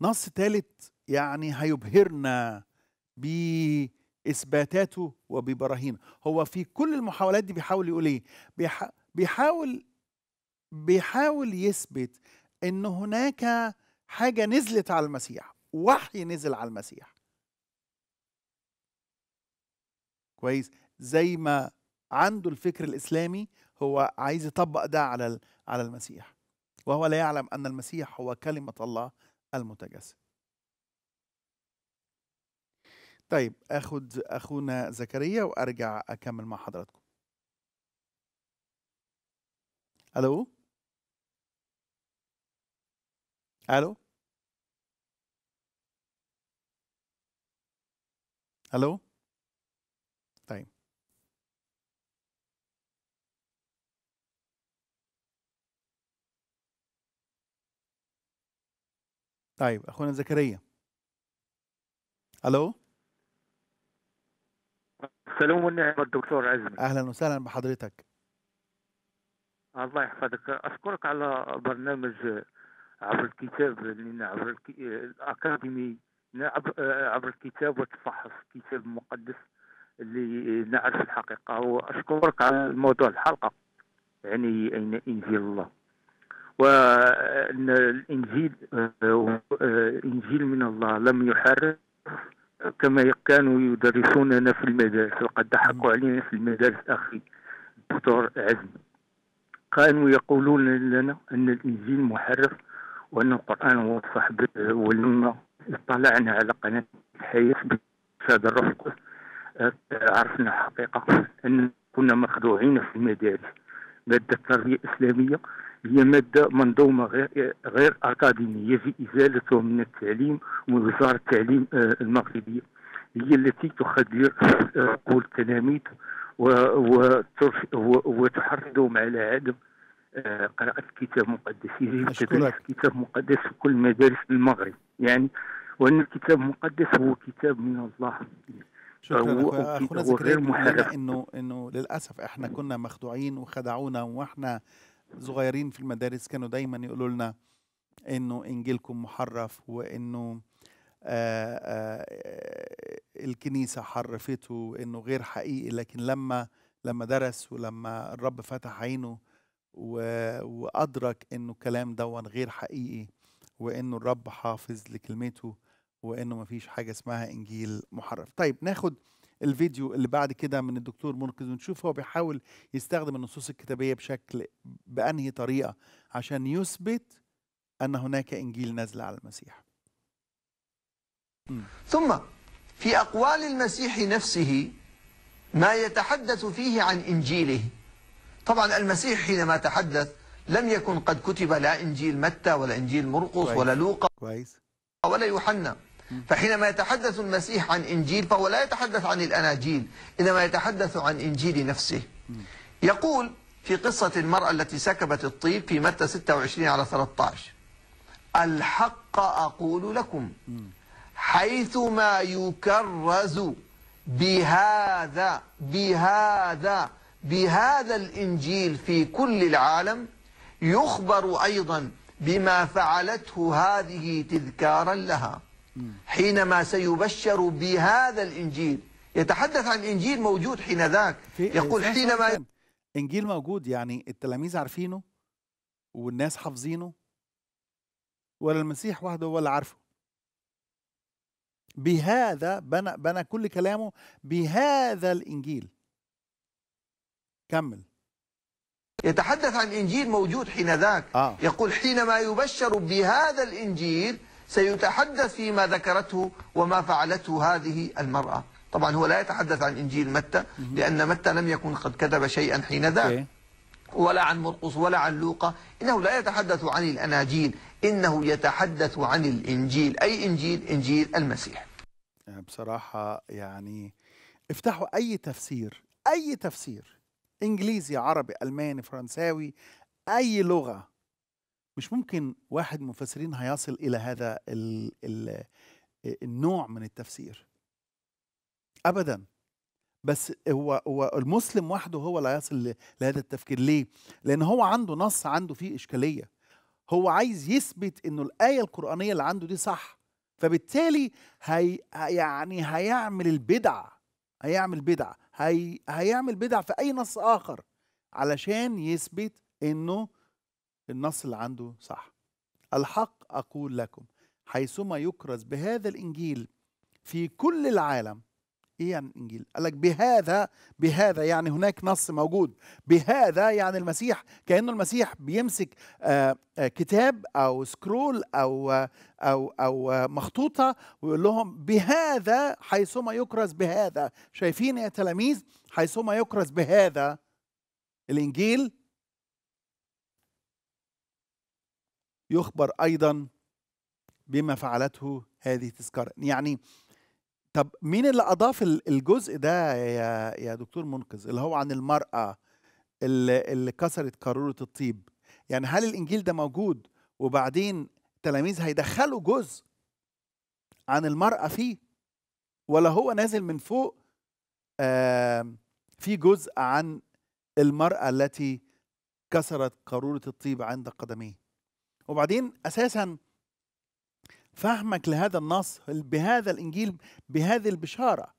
نص ثالث يعني هيبهرنا باثباتاته وببراهينه هو في كل المحاولات دي بيحاول يقول ايه بيح... بيحاول بيحاول يثبت ان هناك حاجه نزلت على المسيح وحي نزل على المسيح كويس زي ما عنده الفكر الاسلامي هو عايز يطبق ده على على المسيح وهو لا يعلم ان المسيح هو كلمه الله المتجسد طيب اخد اخونا زكريا وارجع اكمل مع حضراتكم الو الو الو طيب اخونا زكريا الو السلام والنعمة الدكتور عزمي اهلا وسهلا بحضرتك الله يحفظك اشكرك على برنامج عبر الكتاب لنا عبر الاكاديمي عبر... عبر الكتاب وتفحص الكتاب المقدس اللي نعرف الحقيقة وأشكرك على موضوع الحلقة يعني أين إنجيل الله الانجيل إنجيل من الله لم يحرف كما كانوا يدرسوننا في المدارس وقد ضحكوا علينا في المدارس أخي دكتور عزم كانوا يقولون لنا أن الإنجيل محرف وأن القرآن هو صاحب ولما اطلعنا على قناة الحياة بالاستاذ الرفق عرفنا حقيقة أن كنا مخدوعين في المدارس مادة التربية الإسلامية هي مادة منظومة غير, غير أكاديمية في إزالة من التعليم ومن وزارة التعليم آه، المغربية هي التي تخدر عقول آه، التلاميذ وتحرضهم على آه، عدم قراءة الكتاب المقدس يجب تدريس كتاب مقدس في كل مدارس المغرب يعني وأن الكتاب المقدس هو كتاب من الله شكرا اخونا زكريا انه انه للاسف احنا كنا مخدوعين وخدعونا واحنا صغيرين في المدارس كانوا دايما يقولوا لنا انه انجيلكم محرف وانه آآ آه، آآ آه، الكنيسه حرفته وانه غير حقيقي لكن لما لما درس ولما الرب فتح عينه وادرك انه الكلام دون غير حقيقي وانه الرب حافظ لكلمته وانه ما فيش حاجه اسمها انجيل محرف طيب ناخد الفيديو اللي بعد كده من الدكتور منقذ ونشوف هو بيحاول يستخدم النصوص الكتابيه بشكل بانهي طريقه عشان يثبت ان هناك انجيل نزل على المسيح. ثم في اقوال المسيح نفسه ما يتحدث فيه عن انجيله. طبعا المسيح حينما تحدث لم يكن قد كتب لا انجيل متى ولا انجيل مرقس ولا لوقا كويس ولا يوحنا فحينما يتحدث المسيح عن إنجيل فهو لا يتحدث عن الأناجيل إنما يتحدث عن إنجيل نفسه يقول في قصة المرأة التي سكبت الطيب في متى 26 على 13 الحق أقول لكم حيثما يكرز بهذا بهذا بهذا الإنجيل في كل العالم يخبر أيضا بما فعلته هذه تذكارا لها حينما سيبشر بهذا الإنجيل يتحدث عن إنجيل موجود حين ذاك يقول حينما إنجيل موجود يعني التلاميذ عارفينه والناس حافظينه ولا المسيح وحده هو اللي عارفه بهذا بنى بنى كل كلامه بهذا الانجيل كمل يتحدث عن انجيل موجود حين ذاك آه. يقول حينما يبشر بهذا الانجيل سيتحدث فيما ذكرته وما فعلته هذه المرأة طبعا هو لا يتحدث عن إنجيل متى لأن متى لم يكن قد كتب شيئا حين ذا ولا عن مرقص ولا عن لوقا إنه لا يتحدث عن الأناجيل إنه يتحدث عن الإنجيل أي إنجيل إنجيل المسيح آه، بصراحة يعني افتحوا أي تفسير أي تفسير إنجليزي عربي ألماني فرنساوي أي لغة مش ممكن واحد من المفسرين هيصل الى هذا ال ال آه، النوع من التفسير ابدا بس هو هو المسلم وحده هو اللي هيصل لهذا التفكير ليه لان هو عنده نص عنده فيه اشكاليه هو عايز يثبت انه الايه القرانيه اللي عنده دي صح فبالتالي هي يعني هيعمل البدع هيعمل بدع هي هيعمل بدع في اي نص اخر علشان يثبت انه النص اللي عنده صح الحق أقول لكم حيثما يكرز بهذا الإنجيل في كل العالم إيه يعني الإنجيل؟ قال لك بهذا بهذا يعني هناك نص موجود بهذا يعني المسيح كأنه المسيح بيمسك آآ آه، آآ آه، كتاب أو سكرول أو آآ أو أو آه، مخطوطة ويقول لهم بهذا حيثما يكرز بهذا شايفين يا تلاميذ حيثما يكرز بهذا الإنجيل يخبر أيضا بما فعلته هذه تذكار يعني طب مين اللي أضاف الجزء ده يا, يا دكتور منقذ اللي هو عن المرأة اللي, اللي كسرت قارورة الطيب يعني هل الإنجيل ده موجود وبعدين تلاميذ هيدخلوا جزء عن المرأة فيه ولا هو نازل من فوق آه في جزء عن المرأة التي كسرت قارورة الطيب عند قدميه وبعدين اساسا فهمك لهذا النص بهذا الانجيل بهذه البشاره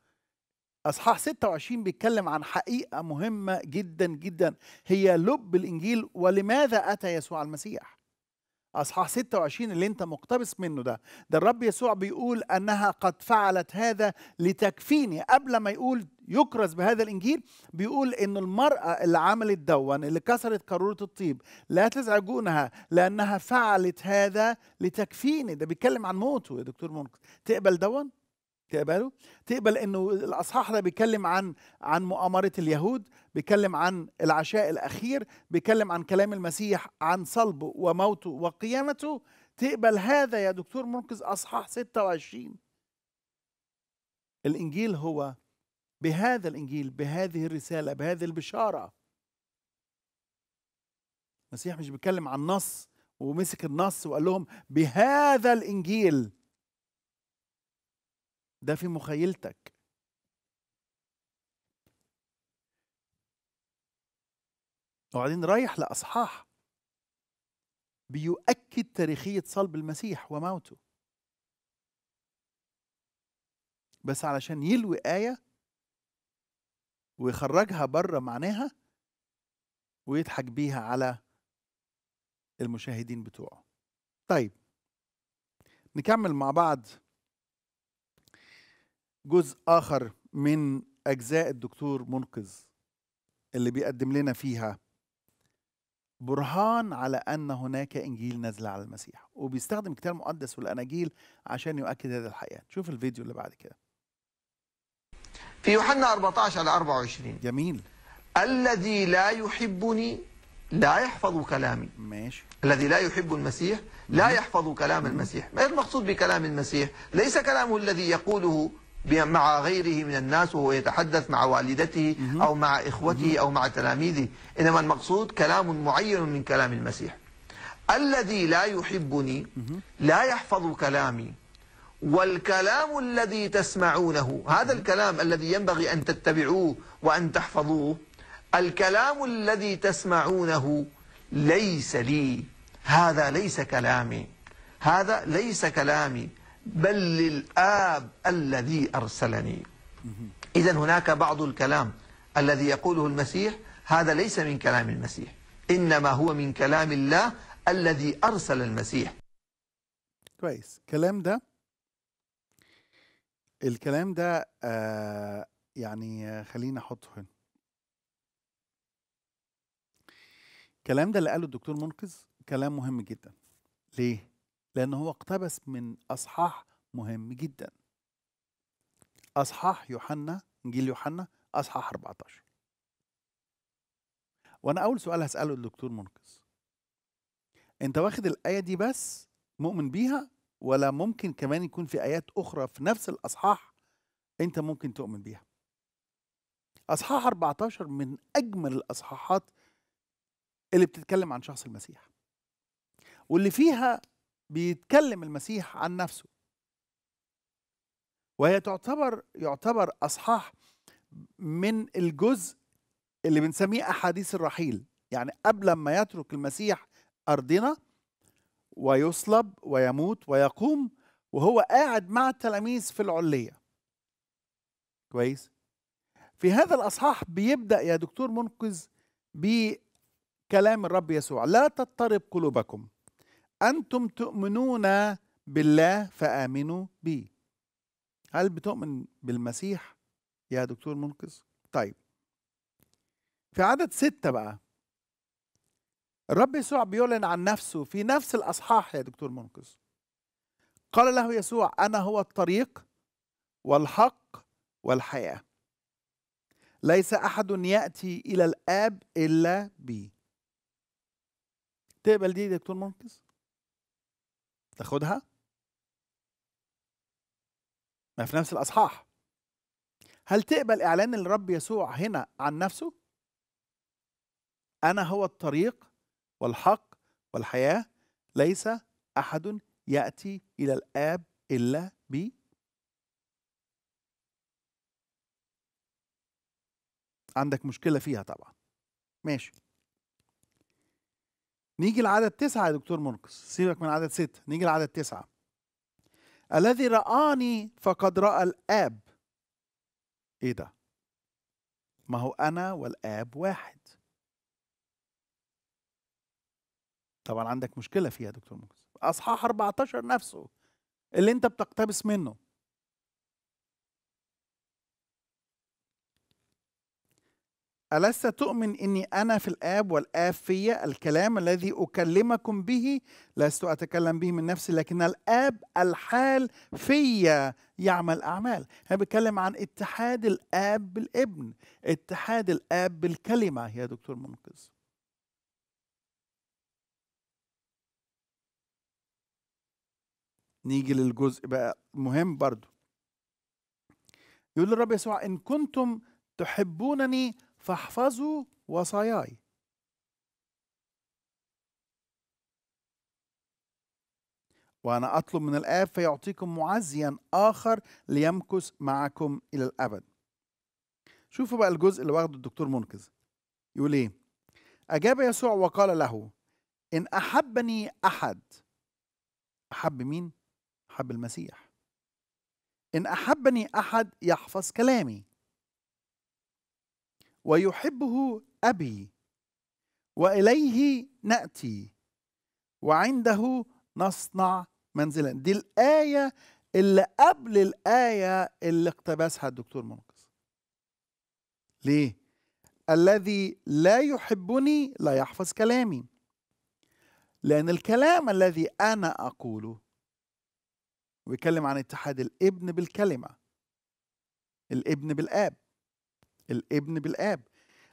اصحاح 26 بيتكلم عن حقيقه مهمه جدا جدا هي لب الانجيل ولماذا اتى يسوع المسيح اصحاح 26 اللي انت مقتبس منه ده ده الرب يسوع بيقول انها قد فعلت هذا لتكفيني قبل ما يقول يكرز بهذا الانجيل بيقول ان المراه اللي عملت دون اللي كسرت قاروره الطيب لا تزعجونها لانها فعلت هذا لتكفيني ده بيتكلم عن موته يا دكتور منقذ تقبل دون تقبله تقبل انه الاصحاح ده بيتكلم عن عن مؤامره اليهود بيتكلم عن العشاء الأخير بيتكلم عن كلام المسيح عن صلبه وموته وقيامته تقبل هذا يا دكتور منقذ أصحاح 26 الإنجيل هو بهذا الإنجيل بهذه الرسالة بهذه البشارة المسيح مش بيتكلم عن نص ومسك النص وقال لهم بهذا الإنجيل ده في مخيلتك وبعدين رايح لاصحاح بيؤكد تاريخيه صلب المسيح وموته بس علشان يلوي ايه ويخرجها بره معناها ويضحك بيها على المشاهدين بتوعه طيب نكمل مع بعض جزء اخر من اجزاء الدكتور منقذ اللي بيقدم لنا فيها برهان على ان هناك انجيل نزل على المسيح وبيستخدم الكتاب المقدس والاناجيل عشان يؤكد هذه الحقيقه شوف الفيديو اللي بعد كده في يوحنا 14 على 24 جميل الذي لا يحبني لا يحفظ كلامي ماشي الذي لا يحب المسيح لا يحفظ كلام المسيح ما المقصود بكلام المسيح ليس كلامه الذي يقوله مع غيره من الناس وهو يتحدث مع والدته أو مع إخوته أو مع تلاميذه إنما المقصود كلام معين من كلام المسيح الذي لا يحبني لا يحفظ كلامي والكلام الذي تسمعونه هذا الكلام الذي ينبغي أن تتبعوه وأن تحفظوه الكلام الذي تسمعونه ليس لي هذا ليس كلامي هذا ليس كلامي بل للآب الذي أرسلني إذا هناك بعض الكلام الذي يقوله المسيح هذا ليس من كلام المسيح إنما هو من كلام الله الذي أرسل المسيح كويس الكلام ده الكلام ده آه يعني خلينا أحطه هنا الكلام ده اللي قاله الدكتور منقذ كلام مهم جدا ليه؟ لأنه هو اقتبس من أصحاح مهم جدا أصحاح يوحنا إنجيل يوحنا أصحاح 14 وأنا أول سؤال هسأله للدكتور منقذ أنت واخد الآية دي بس مؤمن بيها ولا ممكن كمان يكون في آيات أخرى في نفس الأصحاح أنت ممكن تؤمن بيها أصحاح 14 من أجمل الأصحاحات اللي بتتكلم عن شخص المسيح واللي فيها بيتكلم المسيح عن نفسه وهي تعتبر يعتبر اصحاح من الجزء اللي بنسميه احاديث الرحيل يعني قبل ما يترك المسيح ارضنا ويصلب ويموت ويقوم وهو قاعد مع التلاميذ في العليه كويس في هذا الاصحاح بيبدا يا دكتور منقذ بكلام الرب يسوع لا تضطرب قلوبكم أنتم تؤمنون بالله فآمنوا بي هل بتؤمن بالمسيح يا دكتور منقذ؟ طيب في عدد ستة بقى الرب يسوع بيعلن عن نفسه في نفس الأصحاح يا دكتور منقذ قال له يسوع أنا هو الطريق والحق والحياة ليس أحد يأتي إلى الآب إلا بي تقبل دي يا دكتور منقذ؟ تاخدها ما في نفس الأصحاح هل تقبل إعلان الرب يسوع هنا عن نفسه؟ أنا هو الطريق والحق والحياة ليس أحد يأتي إلى الآب إلا بي عندك مشكلة فيها طبعا ماشي نيجي لعدد تسعة يا دكتور مرقس سيبك من عدد ستة نيجي لعدد تسعة الذي رآني فقد رأى الآب إيه ده؟ ما هو أنا والآب واحد طبعا عندك مشكلة فيها يا دكتور مرقس أصحاح 14 نفسه اللي أنت بتقتبس منه ألست تؤمن إني أنا في الآب والآب في الكلام الذي أكلمكم به لست أتكلم به من نفسي لكن الآب الحال في يعمل أعمال هنا بيتكلم عن اتحاد الآب بالابن اتحاد الآب بالكلمة يا دكتور منقذ نيجي للجزء بقى مهم برضو يقول الرب يسوع إن كنتم تحبونني فاحفظوا وصاياي وأنا أطلب من الآب فيعطيكم معزيا آخر ليمكث معكم إلى الأبد شوفوا بقى الجزء اللي واخده الدكتور منقذ يقول إيه أجاب يسوع وقال له إن أحبني أحد أحب مين؟ أحب المسيح إن أحبني أحد يحفظ كلامي ويحبه أبي وإليه نأتي وعنده نصنع منزلا دي الآية اللي قبل الآية اللي اقتبسها الدكتور منقذ ليه؟ الذي لا يحبني لا يحفظ كلامي لأن الكلام الذي أنا أقوله ويتكلم عن اتحاد الابن بالكلمة الابن بالآب الابن بالاب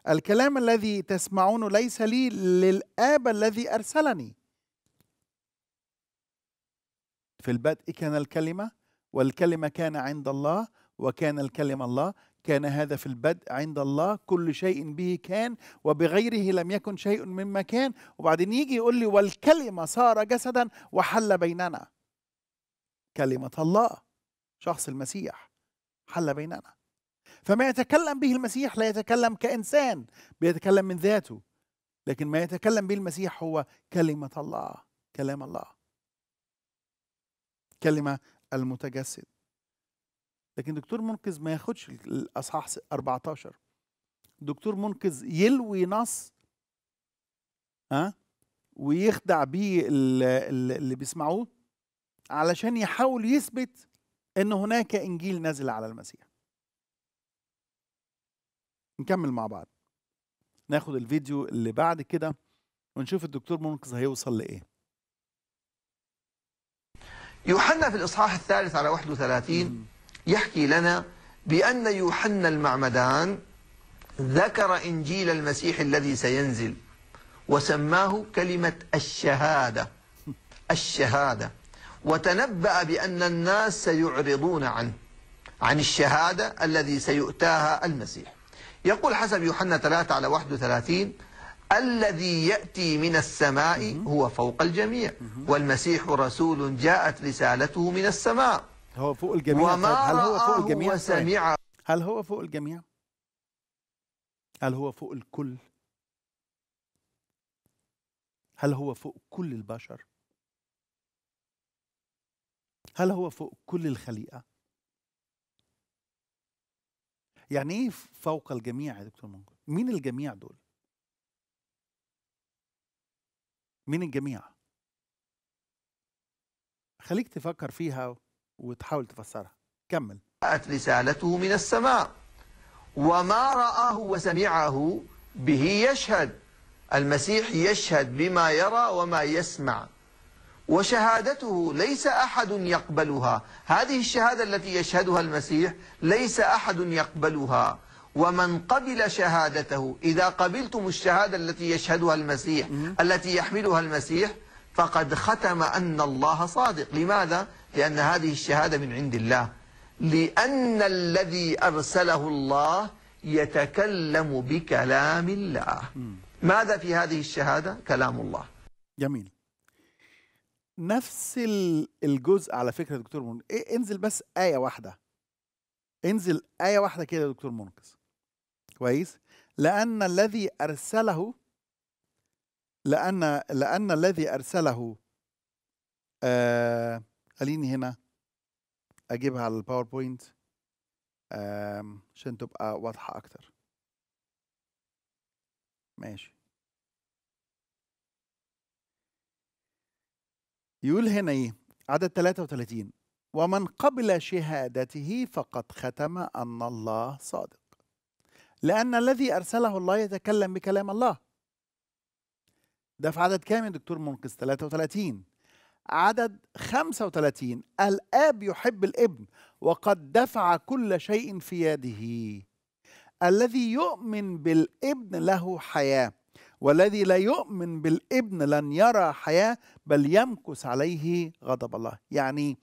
الكلام الذي تسمعونه ليس لي للاب الذي ارسلني في البدء كان الكلمه والكلمه كان عند الله وكان الكلمه الله كان هذا في البدء عند الله كل شيء به كان وبغيره لم يكن شيء مما كان وبعدين يجي يقول لي والكلمة صار جسدا وحل بيننا كلمة الله شخص المسيح حل بيننا فما يتكلم به المسيح لا يتكلم كإنسان بيتكلم من ذاته لكن ما يتكلم به المسيح هو كلمة الله كلام الله كلمة المتجسد لكن دكتور منقذ ما ياخدش الأصحاح 14 دكتور منقذ يلوي نص ها ويخدع بيه اللي بيسمعوه علشان يحاول يثبت ان هناك انجيل نزل على المسيح نكمل مع بعض ناخد الفيديو اللي بعد كده ونشوف الدكتور منقذ هيوصل لإيه يوحنا في الإصحاح الثالث على 31 يحكي لنا بأن يوحنا المعمدان ذكر إنجيل المسيح الذي سينزل وسماه كلمة الشهادة الشهادة وتنبأ بأن الناس سيعرضون عنه عن الشهادة الذي سيؤتاها المسيح يقول حسب يوحنا 3 على 31 الذي يأتي من السماء هو فوق الجميع والمسيح رسول جاءت رسالته من السماء هو فوق الجميع وما طيب، هل هو فوق الجميع وسمع طيب، هل هو فوق الجميع هل هو فوق الكل هل هو فوق كل البشر هل هو فوق كل الخليقه يعني ايه فوق الجميع يا دكتور منجو مين الجميع دول مين الجميع خليك تفكر فيها وتحاول تفسرها كمل جاءت رسالته من السماء وما رآه وسمعه به يشهد المسيح يشهد بما يرى وما يسمع وشهادته ليس أحد يقبلها هذه الشهادة التي يشهدها المسيح ليس أحد يقبلها ومن قبل شهادته إذا قبلتم الشهادة التي يشهدها المسيح التي يحملها المسيح فقد ختم أن الله صادق لماذا؟ لأن هذه الشهادة من عند الله لأن الذي أرسله الله يتكلم بكلام الله ماذا في هذه الشهادة؟ كلام الله جميل نفس الجزء على فكره يا دكتور منقذ إيه انزل بس ايه واحده انزل ايه واحده كده يا دكتور منقذ كويس لان الذي ارسله لان لان الذي ارسله آه خليني هنا اجيبها على الباوربوينت عشان آه تبقى واضحه اكتر ماشي يقول هنا ايه عدد 33 ومن قبل شهادته فقد ختم ان الله صادق لان الذي ارسله الله يتكلم بكلام الله ده في عدد كام يا دكتور منقذ 33 عدد 35 الاب يحب الابن وقد دفع كل شيء في يده الذي يؤمن بالابن له حياه والذي لا يؤمن بالابن لن يرى حياة بل يمكث عليه غضب الله يعني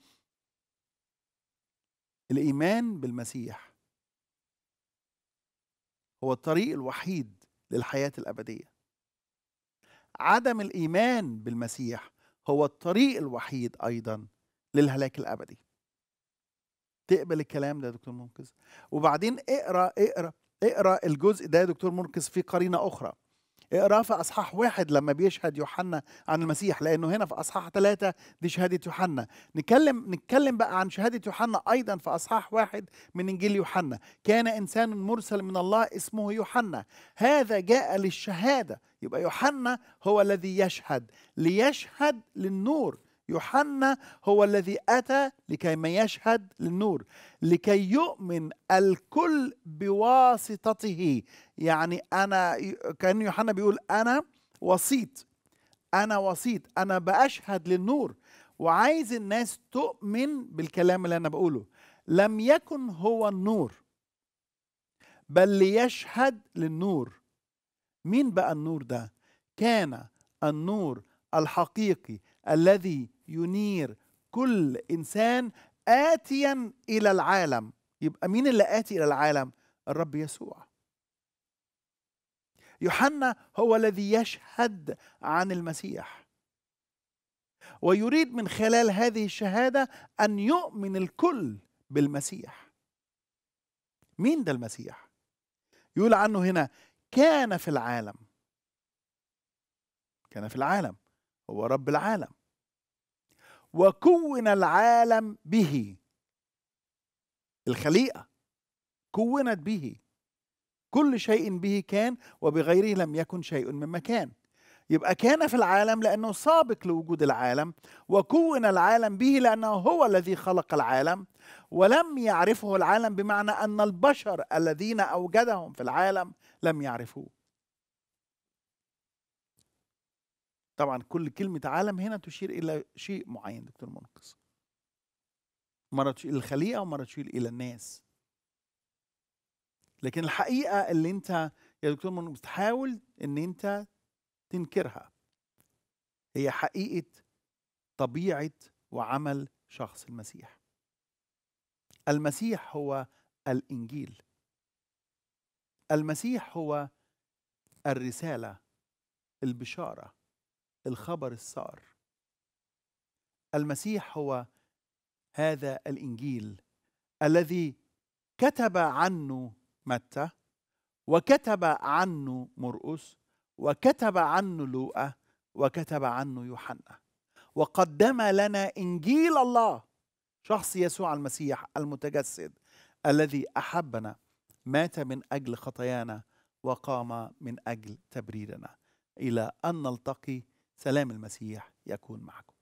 الإيمان بالمسيح هو الطريق الوحيد للحياة الأبدية عدم الإيمان بالمسيح هو الطريق الوحيد أيضا للهلاك الأبدي تقبل الكلام ده يا دكتور منقذ وبعدين اقرا اقرا اقرا الجزء ده يا دكتور منقذ في قرينه اخرى اقرا في اصحاح واحد لما بيشهد يوحنا عن المسيح لانه هنا في اصحاح ثلاثة دي شهاده يوحنا نتكلم نتكلم بقى عن شهاده يوحنا ايضا في اصحاح واحد من انجيل يوحنا كان انسان مرسل من الله اسمه يوحنا هذا جاء للشهاده يبقى يوحنا هو الذي يشهد ليشهد للنور يوحنا هو الذي أتى لكي ما يشهد للنور لكي يؤمن الكل بواسطته يعني أنا كان يوحنا بيقول أنا وسيط أنا وسيط أنا بأشهد للنور وعايز الناس تؤمن بالكلام اللي أنا بقوله لم يكن هو النور بل ليشهد للنور مين بقى النور ده كان النور الحقيقي الذي ينير كل انسان آتيا إلى العالم يبقى مين اللي آتي إلى العالم الرب يسوع يوحنا هو الذي يشهد عن المسيح ويريد من خلال هذه الشهادة أن يؤمن الكل بالمسيح مين ده المسيح يقول عنه هنا كان في العالم كان في العالم هو رب العالم وكون العالم به الخليقه كونت به كل شيء به كان وبغيره لم يكن شيء مما كان يبقى كان في العالم لانه سابق لوجود العالم وكون العالم به لانه هو الذي خلق العالم ولم يعرفه العالم بمعنى ان البشر الذين اوجدهم في العالم لم يعرفوه طبعا كل كلمة عالم هنا تشير إلى شيء معين دكتور منقذ مرة تشير إلى الخليقة ومرة تشير إلى الناس لكن الحقيقة اللي أنت يا دكتور منقذ بتحاول إن أنت تنكرها هي حقيقة طبيعة وعمل شخص المسيح المسيح هو الإنجيل المسيح هو الرسالة البشارة الخبر السار المسيح هو هذا الانجيل الذي كتب عنه متى وكتب عنه مرقس وكتب عنه لوقا وكتب عنه يوحنا وقدم لنا انجيل الله شخص يسوع المسيح المتجسد الذي احبنا مات من اجل خطايانا وقام من اجل تبريرنا الى ان نلتقي سلام المسيح يكون معكم